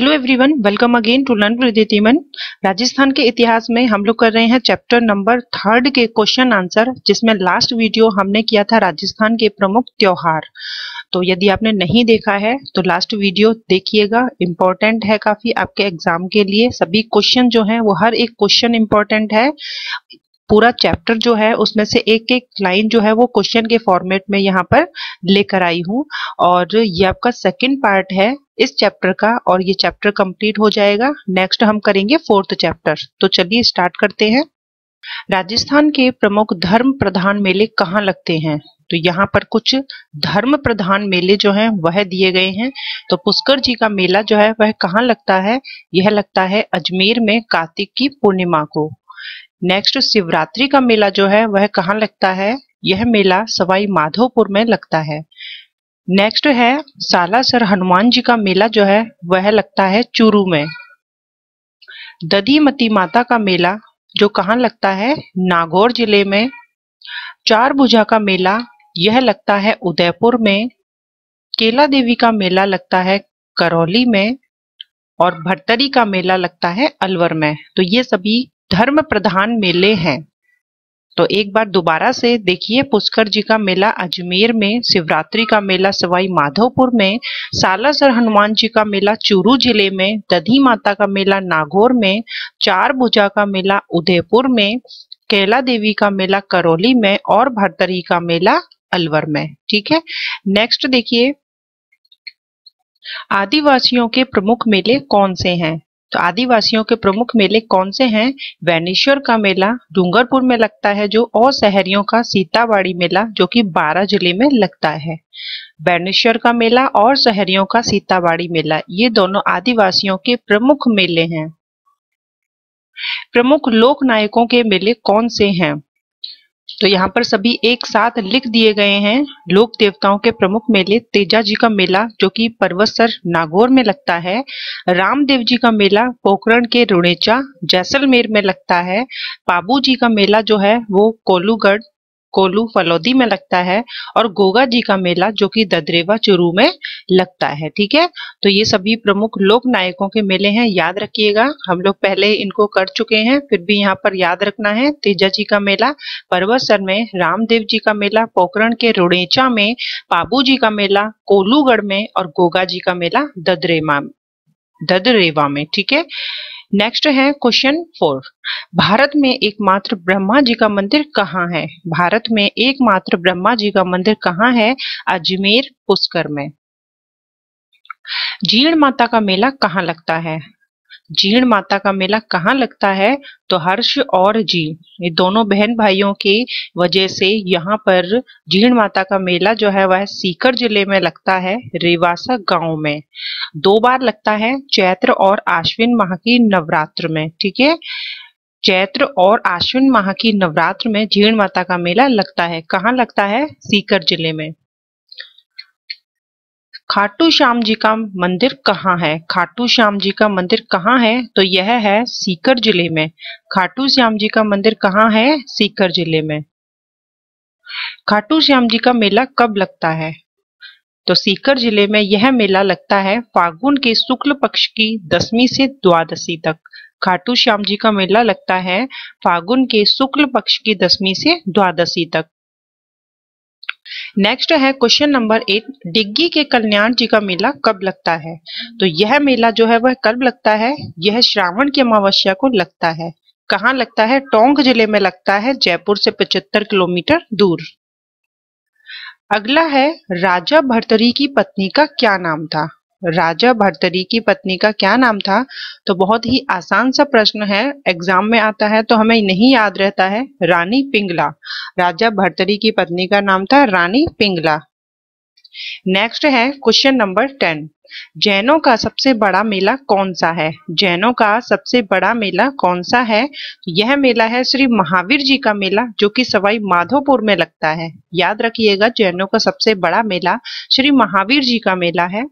hello everyone welcome again to learn with Rajasthan के इतिहास में हम लोग कर रहे हैं चैप्टर नंबर थर्ड के क्वेश्चन आंसर जिसमें लास्ट वीडियो हमने किया था राजस्थान के प्रमुख त्योहार तो यदि आपने नहीं देखा है तो लास्ट वीडियो देखिएगा इम्पोर्टेंट है काफी आपके एग्जाम के लिए सभी क्वेश्चन जो है वो हर एक क्वेश्चन इम्पोर्टेंट है पूरा चैप्टर जो है उसमें से एक एक लाइन जो है वो क्वेश्चन के फॉर्मेट में यहाँ पर लेकर आई हूँ और ये आपका सेकंड पार्ट है इस चैप्टर का और ये चैप्टर कंप्लीट हो जाएगा नेक्स्ट हम करेंगे फोर्थ चैप्टर तो चलिए स्टार्ट करते हैं राजस्थान के प्रमुख धर्म प्रधान मेले कहाँ लगते हैं तो यहाँ पर कुछ धर्म प्रधान मेले जो हैं वह दिए गए हैं तो पुष्कर जी का मेला जो है वह कहाँ लगता है यह लगता है अजमेर में कार्तिक की पूर्णिमा को नेक्स्ट शिवरात्रि का मेला जो है वह कहाँ लगता है यह मेला सवाई माधोपुर में लगता है नेक्स्ट है सालासर हनुमान जी का मेला जो है वह लगता है चूरू में दधीमती माता का मेला जो कहाँ लगता है नागौर जिले में चार भुजा का मेला यह लगता है उदयपुर में केला देवी का मेला लगता है करौली में और भट्टरी का मेला लगता है अलवर में तो ये सभी धर्म प्रधान मेले हैं तो एक बार दोबारा से देखिए पुष्कर जी का मेला अजमेर में शिवरात्रि का मेला सवाई माधोपुर में सालासर हनुमान जी का मेला चूरू जिले में दधी माता का मेला नागौर में चार भुजा का मेला उदयपुर में केला देवी का मेला करौली में और भरतरी का मेला अलवर में ठीक है नेक्स्ट देखिए आदिवासियों के प्रमुख मेले कौन से हैं तो आदिवासियों के प्रमुख मेले कौन से हैं वैनेश्वर का मेला डूंगरपुर में लगता है जो और शहरियों का सीताबाड़ी मेला जो कि बारह जिले में लगता है वैनेश्वर का मेला और शहरियों का सीताबाड़ी मेला ये दोनों आदिवासियों के प्रमुख मेले हैं प्रमुख लोक नायकों के मेले कौन से हैं तो यहाँ पर सभी एक साथ लिख दिए गए हैं लोक देवताओं के प्रमुख मेले तेजा जी का मेला जो कि परवसर नागौर में लगता है रामदेव जी का मेला पोखरण के रुणेचा जैसलमेर में लगता है बाबू जी का मेला जो है वो कोलूगढ़ कोलू फलौदी में लगता है और गोगा जी का मेला जो कि ददरेवा चुरू में लगता है ठीक है तो ये सभी प्रमुख लोक नायकों के मेले हैं याद रखिएगा हम लोग पहले इनको कर चुके हैं फिर भी यहाँ पर याद रखना है तेजा जी का मेला परवतसर में रामदेव जी का मेला पोखरण के रोडेचा में पाबू जी का मेला कोलूगढ़ में और गोगा जी का मेला ददरेमा ददरेवा में ठीक है नेक्स्ट है क्वेश्चन फोर भारत में एकमात्र ब्रह्मा जी का मंदिर कहाँ है भारत में एकमात्र ब्रह्मा जी का मंदिर कहाँ है अजमेर पुष्कर में जीण माता का मेला कहाँ लगता है जीण माता का मेला कहाँ लगता है तो हर्ष और जी ये दोनों बहन भाइयों की वजह से यहाँ पर जीण माता का मेला जो है वह सीकर जिले में लगता है रेवासा गांव में दो बार लगता है चैत्र और आश्विन माह की नवरात्र में ठीक है चैत्र और आश्विन माह की नवरात्र में जीण माता का मेला लगता है कहाँ लगता है सीकर जिले में खाटू श्याम जी का मंदिर कहाँ है खाटू श्याम जी का मंदिर कहाँ है तो यह है सीकर जिले में खाटू श्याम जी का मंदिर कहाँ है सीकर जिले में खाटू श्याम जी का मेला कब लगता है तो सीकर जिले में यह मेला लगता है फागुन के शुक्ल पक्ष की दसवीं से द्वादशी तक खाटू श्याम जी का मेला लगता है फागुन के शुक्ल पक्ष की दसवीं से द्वादशी तक नेक्स्ट है क्वेश्चन नंबर एट डिग्गी के कल्याण जी का मेला कब लगता है तो यह मेला जो है वह कब लगता है यह श्रावण की अमावस्या को लगता है कहाँ लगता है टोंक जिले में लगता है जयपुर से 75 किलोमीटर दूर अगला है राजा भर्तरी की पत्नी का क्या नाम था राजा भरतरी की पत्नी का क्या नाम था तो बहुत ही आसान सा प्रश्न है एग्जाम में आता है तो हमें नहीं याद रहता है रानी पिंगला राजा भरतरी की पत्नी का नाम था रानी पिंगला नेक्स्ट है क्वेश्चन नंबर टेन जैनों का सबसे बड़ा मेला कौन सा है जैनों का सबसे बड़ा मेला कौन सा है यह मेला है श्री महावीर जी का मेला जो कि सवाई माधोपुर में लगता है याद रखिएगा जैनों का सबसे बड़ा मेला श्री महावीर जी का मेला है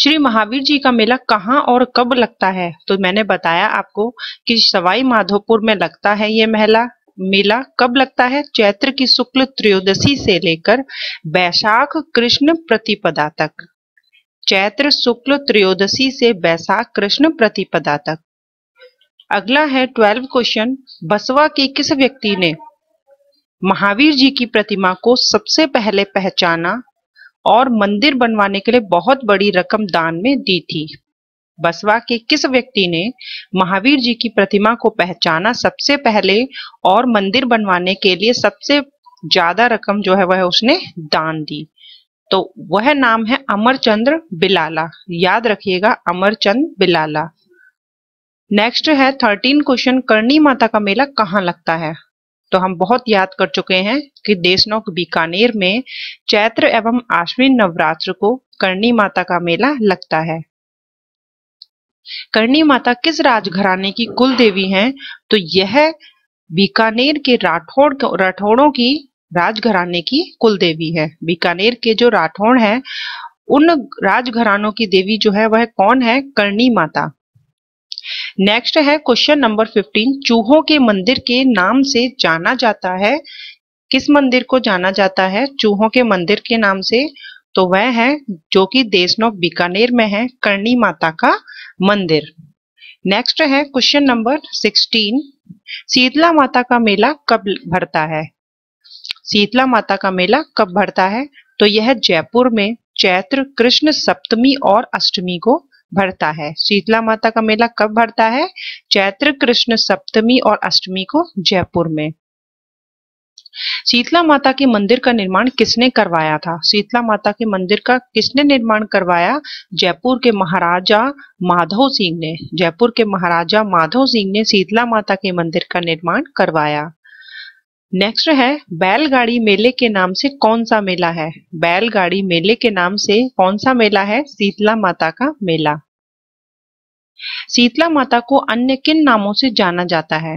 श्री महावीर जी का मेला कहाँ और कब लगता है तो मैंने बताया आपको कि सवाई माधोपुर में लगता है ये मेला मेला कब लगता है चैत्र की शुक्ल त्रयोदशी से लेकर बैशाख कृष्ण प्रतिपदा तक चैत्र शुक्ल त्रयोदशी से बैशाख कृष्ण प्रतिपदा तक अगला है ट्वेल्व क्वेश्चन बसवा के किस व्यक्ति ने महावीर जी की प्रतिमा को सबसे पहले पहचाना और मंदिर बनवाने के लिए बहुत बड़ी रकम दान में दी थी बसवा के किस व्यक्ति ने महावीर जी की प्रतिमा को पहचाना सबसे पहले और मंदिर बनवाने के लिए सबसे ज्यादा रकम जो है वह उसने दान दी तो वह नाम है अमरचंद्र बिलाला याद रखिएगा अमरचंद बिलाला नेक्स्ट है थर्टीन क्वेश्चन करणी माता का मेला कहाँ लगता है तो हम बहुत याद कर चुके हैं कि देशनोक बीकानेर में चैत्र एवं आश्विन नवरात्र को करणी माता का मेला लगता है करणी माता किस राजघराने की कुल देवी हैं तो यह बीकानेर के राठौड़ राठौड़ों की राजघराने की कुल देवी है बीकानेर के जो राठौड़ हैं उन राजघरानों की देवी जो है वह कौन है करणी माता नेक्स्ट है क्वेश्चन नंबर फिफ्टीन चूहों के मंदिर के नाम से जाना जाता है किस मंदिर को जाना जाता है चूहों के मंदिर के नाम से तो वह है जो कि देशनौ बीकानेर में है करणी माता का मंदिर नेक्स्ट है क्वेश्चन नंबर सिक्सटीन शीतला माता का मेला कब भरता है शीतला माता का मेला कब भरता है तो यह जयपुर में चैत्र कृष्ण सप्तमी और अष्टमी को भरता है शीतला माता का मेला कब भरता है चैत्र कृष्ण सप्तमी और अष्टमी को जयपुर में शीतला माता के मंदिर का निर्माण किसने करवाया था शीतला माता के मंदिर का किसने निर्माण करवाया जयपुर के महाराजा माधव सिंह ने जयपुर के महाराजा माधव सिंह ने शीतला माता के मंदिर का निर्माण करवाया नेक्स्ट है बैलगाड़ी मेले के नाम से कौन सा मेला है बैलगाड़ी मेले के नाम से कौन सा मेला है शीतला माता का मेला शीतला माता को अन्य किन नामों से जाना जाता है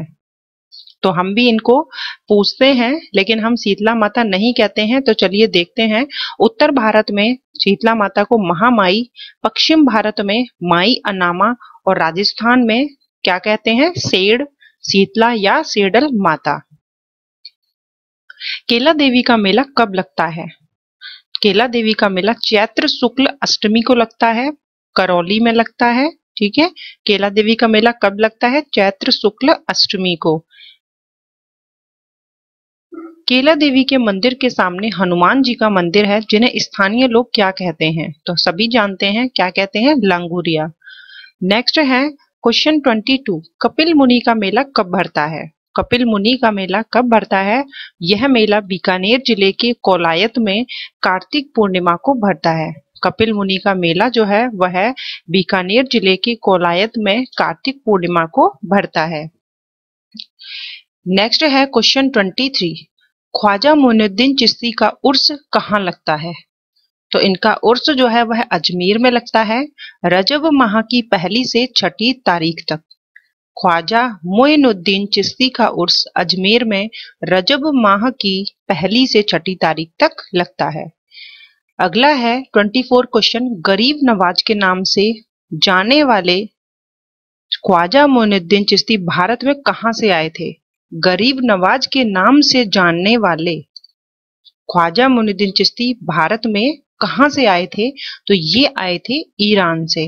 तो हम भी इनको पूछते हैं लेकिन हम शीतला माता नहीं कहते हैं तो चलिए देखते हैं उत्तर भारत में शीतला माता को महामाई पश्चिम भारत में माई अनामा और राजस्थान में क्या कहते हैं सेड शीतला या सेडल माता केला देवी का मेला कब लगता है केला देवी का मेला चैत्र शुक्ल अष्टमी को लगता है करौली में लगता है ठीक है केला देवी का मेला कब लगता है चैत्र शुक्ल अष्टमी को केला देवी के मंदिर के सामने हनुमान जी का मंदिर है जिन्हें स्थानीय लोग क्या कहते हैं तो सभी जानते हैं क्या कहते हैं लंगूरिया नेक्स्ट है question twenty two Kapil Muni का मेला कब भरता है कपिल मुनि का मेला कब भरता है यह मेला बीकानेर जिले के कोलायत में कार्तिक पूर्णिमा को भरता है कपिल मुनि का मेला जो है वह बीकानेर जिले के कोलायत में कार्तिक पूर्णिमा को भरता है नेक्स्ट है question twenty three Khwaja Moinuddin Chishti का उर्स कहाँ लगता है तो इनका उर्स जो है वह अजमेर में लगता है रजब माह की पहली से छठी तारीख तक ख्वाजा मोइनुद्दीन चिश्ती का उर्स अजमेर में रजब माह की पहली से छठी तारीख तक लगता है अगला है 24 क्वेश्चन गरीब नवाज के नाम से जाने वाले ख्वाजा मोइनुद्दीन चिश्ती भारत में कहां से आए थे गरीब नवाज के नाम से जानने वाले ख्वाजा मोइनुद्दीन चिश्ती भारत में कहां से आए थे तो ये आए थे ईरान से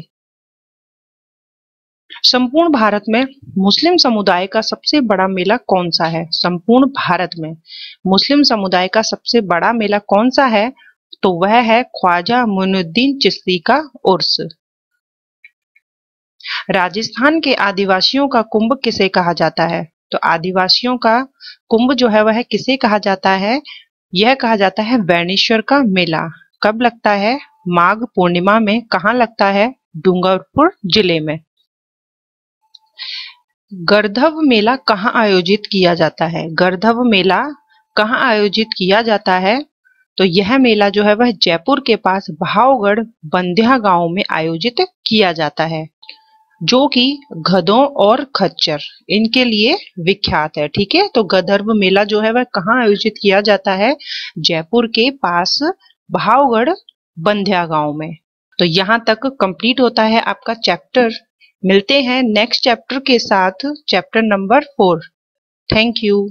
संपूर्ण भारत में मुस्लिम समुदाय का सबसे बड़ा मेला कौन सा है संपूर्ण भारत में मुस्लिम समुदाय का सबसे बड़ा मेला कौन सा है तो वह है ख्वाजा मुनुद्दीन चिश्ती का उर्स राजस्थान के आदिवासियों का कुंभ किसे कहा जाता है तो आदिवासियों का कुंभ जो है वह किसे कहा जाता है यह कहा जाता है वैनेश्वर का मेला कब लगता है माघ पूर्णिमा में कहा लगता है डूंगरपुर जिले में गर्धव मेला कहाँ आयोजित किया जाता है गर्धव मेला कहाँ आयोजित किया जाता है तो यह मेला जो है वह जयपुर के पास भावगढ़ बंध्या गांव में आयोजित किया जाता है जो कि गधों और खच्चर इनके लिए विख्यात है ठीक है तो गधर्व मेला जो है वह कहाँ आयोजित किया जाता है जयपुर के पास भावगढ़ बंध्या गांव में तो यहां तक कंप्लीट होता है आपका चैप्टर मिलते हैं नेक्स्ट चैप्टर के साथ chapter number four thank you